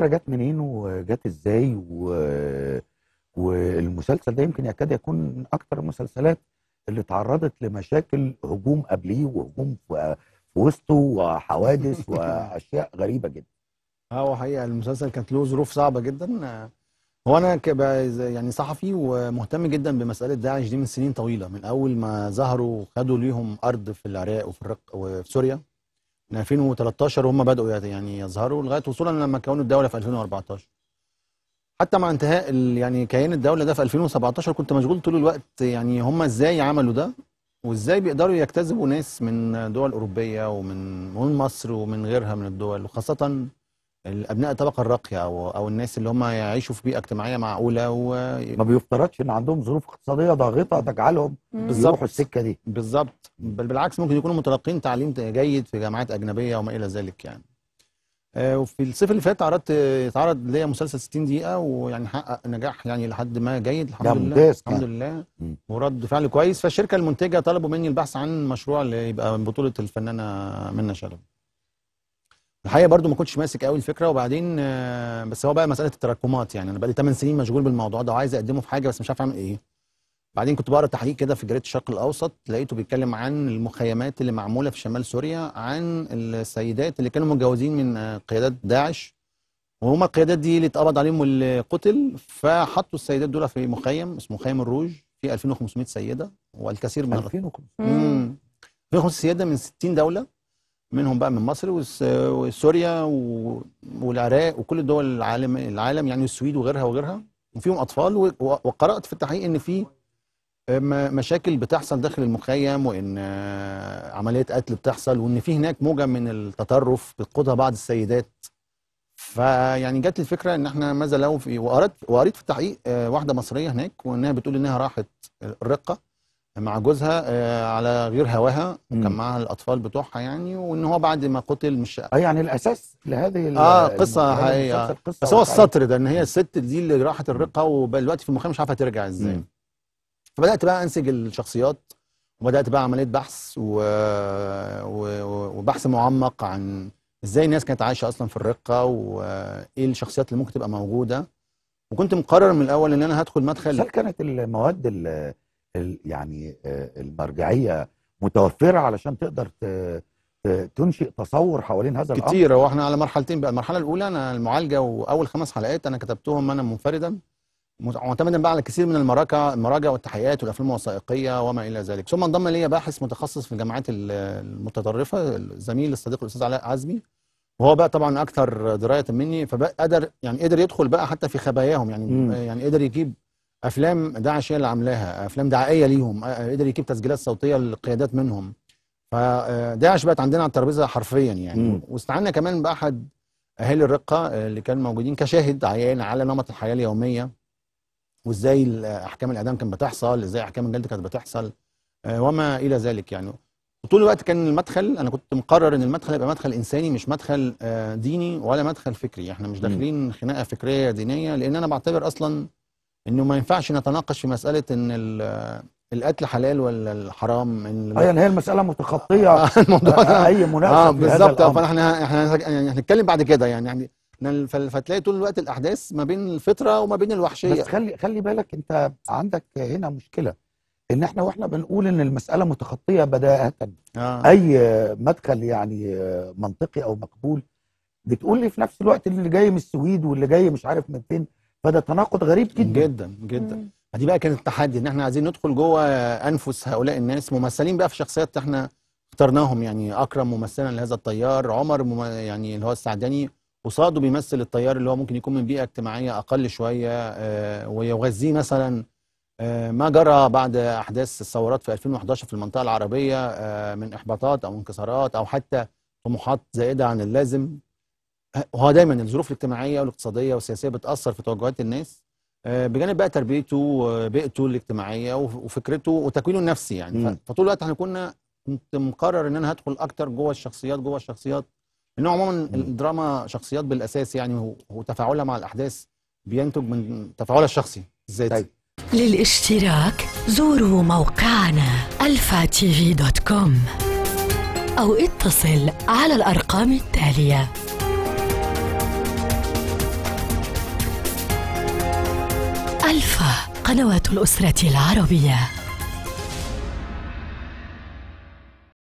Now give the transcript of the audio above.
الفكره جت منين وجت ازاي و... والمسلسل ده يمكن يكاد يكون من اكتر المسلسلات اللي تعرضت لمشاكل هجوم قبليه وهجوم في وسطه وحوادث واشياء غريبه جدا اه هو حقيقه المسلسل كانت له ظروف صعبه جدا هو انا يعني صحفي ومهتم جدا بمساله داعش دي من سنين طويله من اول ما ظهروا خدوا ليهم ارض في العراق وفي الرق وفي سوريا من 2013 وهم بدأوا يعني يظهروا لغاية وصولا لما كونوا الدولة في 2014 حتى مع انتهاء يعني كيان الدولة ده في 2017 كنت مشغول طول الوقت يعني هم ازاي عملوا ده وازاي بيقدروا يجتذبوا ناس من دول أوروبية ومن من مصر ومن غيرها من الدول وخاصة الابناء الطبقه الراقيه او او الناس اللي هم يعيشوا في بيئه اجتماعيه معقوله و ما بيفترضش ان عندهم ظروف اقتصاديه ضاغطه تجعلهم يروحوا السكه دي بالظبط بل بالعكس ممكن يكونوا متلقين تعليم جيد في جامعات اجنبيه وما الى ذلك يعني آه، وفي الصيف اللي فات عرضت اتعرض ليا مسلسل 60 دقيقه ويعني حقق نجاح يعني لحد ما جيد الحمد لله الحمد لله ورد فعل كويس فالشركه المنتجه طلبوا مني البحث عن مشروع اللي يبقى من بطوله الفنانه منى شلبي الحقيقه برضو ما كنتش ماسك قوي الفكره وبعدين آه، بس هو بقى مساله التراكمات يعني انا بقى لي 8 سنين مشغول بالموضوع ده وعايز اقدمه في حاجه بس مش عارف اعمل ايه بعدين كنت بقرا تحقيق كده في جريده الشرق الاوسط لقيته بيتكلم عن المخيمات اللي معموله في شمال سوريا عن السيدات اللي كانوا متجوزين من آه، قيادات داعش وهما القيادات دي اللي اتقبض عليهم واللي قتل فحطوا السيدات دول في مخيم اسمه مخيم الروج فيه 2500 سيده والكثير من 2500 سيده من 60 دوله منهم بقى من مصر وسوريا والعراق وكل الدول العالم العالم يعني السويد وغيرها وغيرها وفيهم اطفال وقرات في التحقيق ان في مشاكل بتحصل داخل المخيم وان عمليات قتل بتحصل وان في هناك موجه من التطرف بتقودها بعض السيدات فيعني جت الفكره ان احنا ماذا لو في وقريت في التحقيق آه، واحده مصريه هناك وانها بتقول انها راحت الرقه مع جوزها آه، على غير هواها وكان معاها الاطفال بتوعها يعني وان هو بعد ما قتل مش اه يعني الاساس لهذه اه قصه حقيقيه بس هو السطر ده ان هي الست دي اللي راحت الرقه ودلوقتي في المخيم مش عارفه ترجع ازاي مم. فبدات بقى انسج الشخصيات وبدات بقى عمليه بحث و... و... وبحث معمق عن ازاي الناس كانت عايشه اصلا في الرقه وايه الشخصيات اللي ممكن تبقى موجوده وكنت مقرر من الاول ان انا هدخل مدخل هل كانت المواد اللي يعني آه، المرجعيه متوفره علشان تقدر تنشئ تصور حوالين هذا الامر كتير هو احنا على مرحلتين بقى المرحله الاولى انا المعالجه واول خمس حلقات انا كتبتهم انا منفردا معتمدا بقى على كثير من المراجع المراجع والتحقيقات والافلام الوثائقيه وما الى ذلك ثم انضم لي باحث متخصص في الجامعات المتطرفه الزميل الصديق الاستاذ علاء عزمي وهو بقى طبعا اكثر درايه مني فقدر يعني قدر يدخل بقى حتى في خباياهم يعني م. يعني قدر يجيب افلام داعش هي اللي عاملاها افلام دعائيه ليهم قدر يجيب تسجيلات صوتيه للقيادات منهم فداعش آه، بقت عندنا على الترابيزه حرفيا يعني واستعنا كمان باحد اهالي الرقه آه، اللي كانوا موجودين كشاهد عيان على نمط الحياه اليوميه وازاي آه، احكام الاعدام كانت بتحصل ازاي احكام الجلد كانت بتحصل وما الى ذلك يعني وطول الوقت كان المدخل انا كنت مقرر ان المدخل يبقى مدخل انساني مش مدخل ديني ولا مدخل فكري احنا مش داخلين خناقه فكريه دينيه لان انا بعتبر اصلا انه ما ينفعش نتناقش في مساله ان القتل حلال ولا الحرام ان يعني هي المساله متخطيه آه، الموضوع آه، ده اي مناقشه اه بالظبط فاحنا احنا يعني هنتكلم بعد كده يعني يعني فتلاقي طول الوقت الاحداث ما بين الفطره وما بين الوحشيه بس خلي خلي بالك انت عندك هنا مشكله ان احنا واحنا بنقول ان المساله متخطيه بداهه آه. اي مدخل يعني منطقي او مقبول بتقول لي في نفس الوقت اللي جاي من السويد واللي جاي مش عارف من فين فده تناقض غريب جدا جدا جدا دي بقى كانت التحدي ان احنا عايزين ندخل جوه انفس هؤلاء الناس ممثلين بقى في شخصيات احنا اخترناهم يعني اكرم ممثلا لهذا التيار عمر مم... يعني اللي هو السعداني قصاده بيمثل التيار اللي هو ممكن يكون من بيئه اجتماعيه اقل شويه آه ويغذيه مثلا آه ما جرى بعد احداث الثورات في 2011 في المنطقه العربيه آه من احباطات او انكسارات او حتى طموحات زائده عن اللازم وهو دايما الظروف الاجتماعيه والاقتصاديه والسياسيه بتاثر في توجهات الناس آه، بجانب بقى تربيته بيئته الاجتماعيه وفكرته وتكوينه النفسي يعني م. فطول الوقت احنا كنا كنت مقرر ان انا هدخل اكتر جوه الشخصيات جوه الشخصيات لان عموما الدراما شخصيات بالاساس يعني وتفاعلها مع الاحداث بينتج من تفاعلها الشخصي الذاتي طيب. للاشتراك زوروا موقعنا دوت كوم أو اتصل على الأرقام التالية ألفا قنوات الأسرة العربية